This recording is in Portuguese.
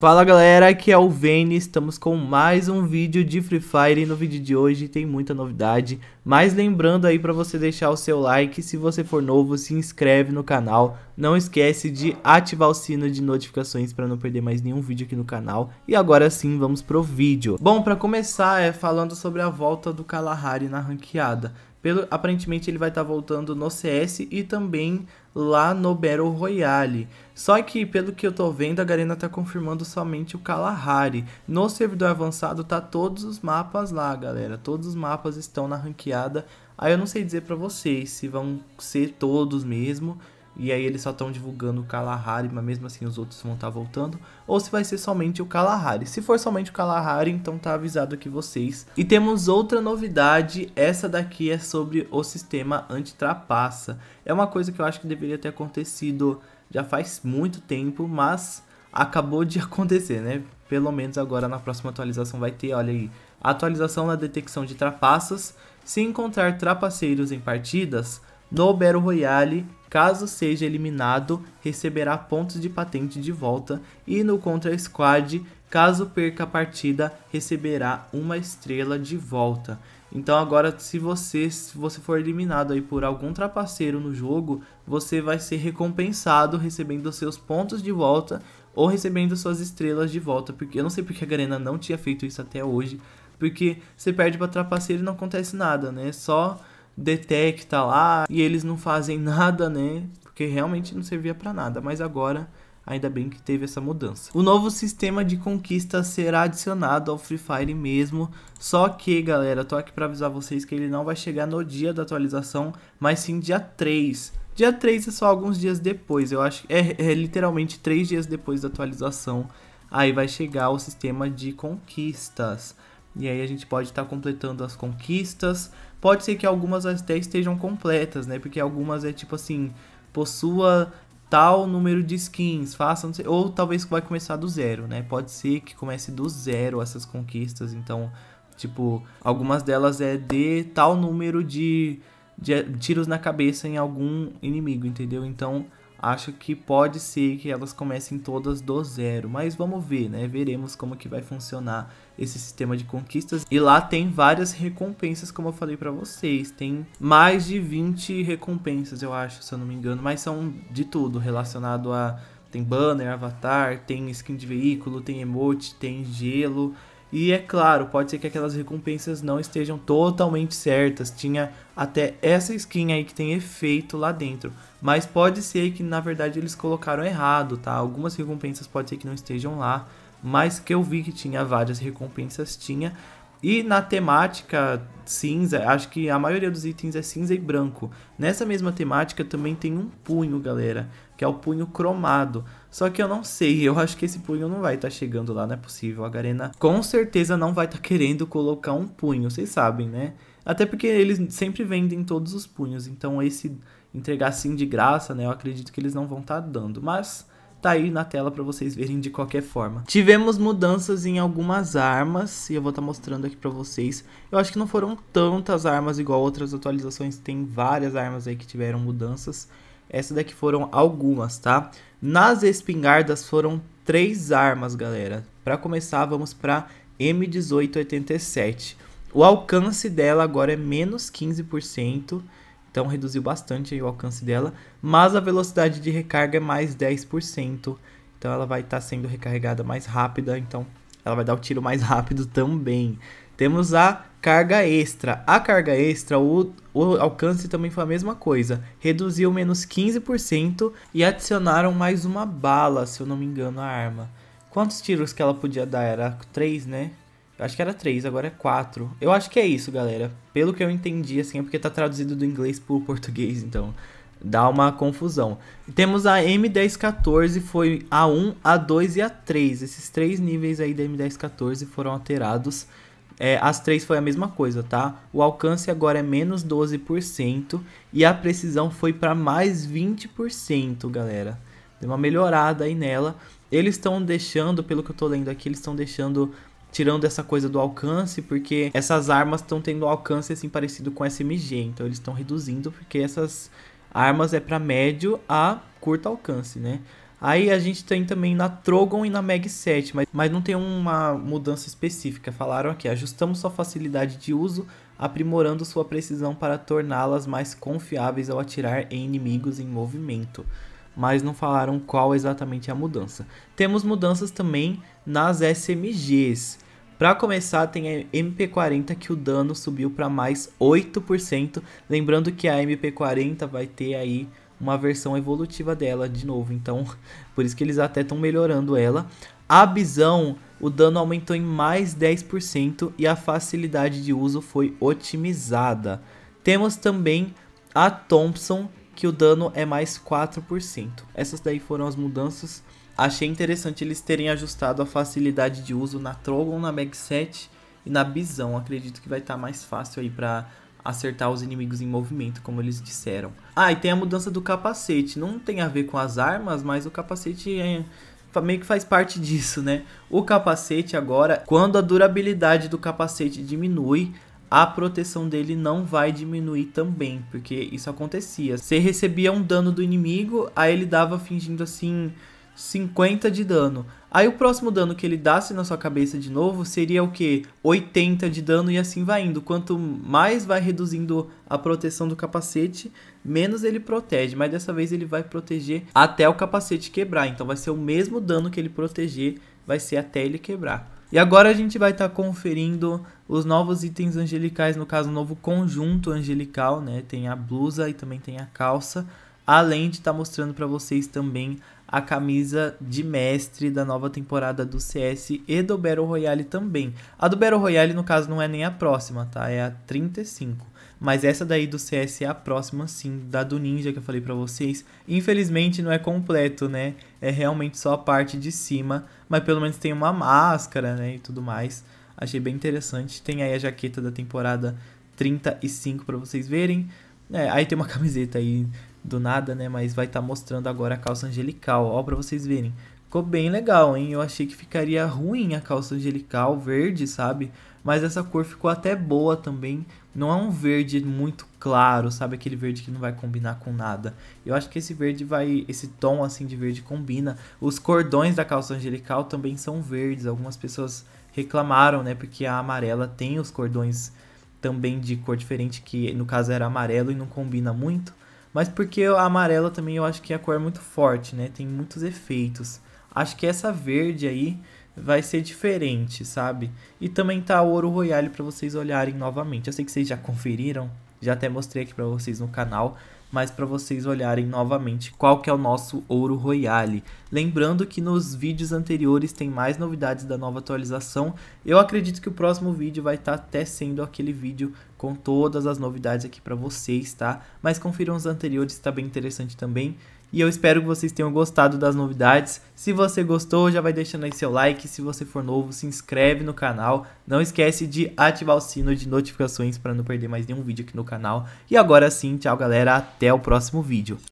Fala galera, aqui é o Vene, estamos com mais um vídeo de Free Fire e no vídeo de hoje tem muita novidade, mas lembrando aí para você deixar o seu like, se você for novo se inscreve no canal, não esquece de ativar o sino de notificações para não perder mais nenhum vídeo aqui no canal e agora sim vamos pro vídeo. Bom, para começar é falando sobre a volta do Kalahari na ranqueada, pelo, aparentemente ele vai estar tá voltando no CS e também lá no Battle Royale. Só que, pelo que eu tô vendo, a Garena tá confirmando somente o Kalahari. No servidor avançado tá todos os mapas lá, galera. Todos os mapas estão na ranqueada. Aí eu não sei dizer para vocês se vão ser todos mesmo, e aí eles só estão divulgando o Kalahari, mas mesmo assim os outros vão estar tá voltando, ou se vai ser somente o Kalahari. Se for somente o Kalahari, então tá avisado aqui vocês. E temos outra novidade, essa daqui é sobre o sistema antitrapaça. É uma coisa que eu acho que deveria ter acontecido já faz muito tempo, mas acabou de acontecer, né? Pelo menos agora na próxima atualização vai ter, olha aí, atualização na detecção de trapaças. Se encontrar trapaceiros em partidas, no Battle Royale Caso seja eliminado, receberá pontos de patente de volta e no Contra Squad, caso perca a partida, receberá uma estrela de volta. Então agora se você se você for eliminado aí por algum trapaceiro no jogo, você vai ser recompensado recebendo seus pontos de volta ou recebendo suas estrelas de volta, porque eu não sei porque a Garena não tinha feito isso até hoje, porque você perde para trapaceiro e não acontece nada, né? Só detecta tá lá e eles não fazem nada, né? Porque realmente não servia para nada, mas agora ainda bem que teve essa mudança. O novo sistema de conquista será adicionado ao Free Fire mesmo, só que, galera, tô aqui para avisar vocês que ele não vai chegar no dia da atualização, mas sim dia 3. Dia 3 é só alguns dias depois, eu acho que é, é literalmente 3 dias depois da atualização, aí vai chegar o sistema de conquistas. E aí a gente pode estar tá completando as conquistas, Pode ser que algumas até estejam completas, né? Porque algumas é tipo assim, possua tal número de skins, faça, sei, ou talvez vai começar do zero, né? Pode ser que comece do zero essas conquistas, então, tipo, algumas delas é de tal número de, de tiros na cabeça em algum inimigo, entendeu? Então, acho que pode ser que elas comecem todas do zero, mas vamos ver, né? Veremos como que vai funcionar esse sistema de conquistas. E lá tem várias recompensas, como eu falei para vocês. Tem mais de 20 recompensas, eu acho, se eu não me engano, mas são de tudo relacionado a tem banner, avatar, tem skin de veículo, tem emote, tem gelo, e é claro, pode ser que aquelas recompensas não estejam totalmente certas. Tinha até essa skin aí que tem efeito lá dentro. Mas pode ser que na verdade eles colocaram errado, tá? Algumas recompensas pode ser que não estejam lá. Mas que eu vi que tinha várias recompensas, tinha. E na temática cinza, acho que a maioria dos itens é cinza e branco. Nessa mesma temática também tem um punho, galera, que é o punho cromado. Só que eu não sei, eu acho que esse punho não vai estar tá chegando lá, não é possível. A Garena com certeza não vai estar tá querendo colocar um punho, vocês sabem, né? Até porque eles sempre vendem todos os punhos, então esse entregar assim de graça, né? Eu acredito que eles não vão estar tá dando, mas tá aí na tela para vocês verem de qualquer forma. Tivemos mudanças em algumas armas, e eu vou estar tá mostrando aqui para vocês. Eu acho que não foram tantas armas igual outras atualizações, tem várias armas aí que tiveram mudanças. Essa daqui foram algumas, tá? Nas espingardas foram três armas, galera. Para começar, vamos para M1887. O alcance dela agora é menos 15%. Então reduziu bastante o alcance dela, mas a velocidade de recarga é mais 10%. Então ela vai estar tá sendo recarregada mais rápida, então ela vai dar o tiro mais rápido também. Temos a carga extra. A carga extra, o, o alcance também foi a mesma coisa. Reduziu menos 15% e adicionaram mais uma bala, se eu não me engano, à arma. Quantos tiros que ela podia dar? Era 3, né? Eu acho que era três, agora é quatro. Eu acho que é isso, galera. Pelo que eu entendi, assim, é porque tá traduzido do inglês pro português, então dá uma confusão. Temos a M1014, foi A1, A2 e A3. Esses três níveis aí da M1014 foram alterados. É, as três foi a mesma coisa, tá? O alcance agora é menos 12% e a precisão foi para mais 20%, galera. Deu uma melhorada aí nela. Eles estão deixando, pelo que eu tô lendo aqui, eles estão deixando tirando essa coisa do alcance, porque essas armas estão tendo alcance assim parecido com SMG, então eles estão reduzindo porque essas armas é para médio a curto alcance, né? Aí a gente tem também na Trogon e na Mag 7, mas, mas não tem uma mudança específica. Falaram aqui, ajustamos sua facilidade de uso, aprimorando sua precisão para torná-las mais confiáveis ao atirar em inimigos em movimento. Mas não falaram qual exatamente é a mudança. Temos mudanças também nas SMGs. Para começar, tem a MP40 que o dano subiu para mais 8%, lembrando que a MP40 vai ter aí uma versão evolutiva dela de novo, então por isso que eles até estão melhorando ela. A visão, o dano aumentou em mais 10% e a facilidade de uso foi otimizada. Temos também a Thompson, que o dano é mais 4%. Essas daí foram as mudanças Achei interessante eles terem ajustado a facilidade de uso na Trogon, na Mag 7 e na Bison. Acredito que vai estar tá mais fácil aí para acertar os inimigos em movimento, como eles disseram. Ah, e tem a mudança do capacete. Não tem a ver com as armas, mas o capacete é meio que faz parte disso, né? O capacete agora, quando a durabilidade do capacete diminui, a proteção dele não vai diminuir também, porque isso acontecia. Você recebia um dano do inimigo, aí ele dava fingindo assim 50 de dano. Aí o próximo dano que ele dasse na sua cabeça de novo seria o que? 80 de dano e assim vai indo. Quanto mais vai reduzindo a proteção do capacete, menos ele protege. Mas dessa vez ele vai proteger até o capacete quebrar. Então vai ser o mesmo dano que ele proteger, vai ser até ele quebrar. E agora a gente vai estar tá conferindo os novos itens angelicais, no caso, o novo conjunto angelical, né? Tem a blusa e também tem a calça além de estar tá mostrando para vocês também a camisa de mestre da nova temporada do CS e do Battle Royale também. A do Battle Royale, no caso, não é nem a próxima, tá? É a 35. Mas essa daí do CS é a próxima, sim, da do Ninja que eu falei para vocês. Infelizmente não é completo, né? É realmente só a parte de cima, mas pelo menos tem uma máscara, né, e tudo mais. Achei bem interessante. Tem aí a jaqueta da temporada 35 para vocês verem. É, aí tem uma camiseta aí do nada, né? Mas vai estar tá mostrando agora a calça angelical, ó, pra vocês verem. Ficou bem legal, hein? Eu achei que ficaria ruim a calça angelical, verde, sabe? Mas essa cor ficou até boa também. Não é um verde muito claro, sabe? Aquele verde que não vai combinar com nada. Eu acho que esse verde vai. Esse tom assim de verde combina. Os cordões da calça angelical também são verdes. Algumas pessoas reclamaram, né? Porque a amarela tem os cordões também de cor diferente, que no caso era amarelo e não combina muito. Mas porque a amarela também eu acho que é a cor é muito forte, né? Tem muitos efeitos. Acho que essa verde aí vai ser diferente, sabe? E também tá o ouro royale para vocês olharem novamente. Eu sei que vocês já conferiram, já até mostrei aqui para vocês no canal, mas para vocês olharem novamente qual que é o nosso ouro royale. Lembrando que nos vídeos anteriores tem mais novidades da nova atualização. Eu acredito que o próximo vídeo vai estar tá até sendo aquele vídeo com todas as novidades aqui para vocês, tá? Mas confiram os anteriores, está bem interessante também. E eu espero que vocês tenham gostado das novidades. Se você gostou, já vai deixando aí seu like. Se você for novo, se inscreve no canal. Não esquece de ativar o sino de notificações para não perder mais nenhum vídeo aqui no canal. E agora sim, tchau galera, até o próximo vídeo.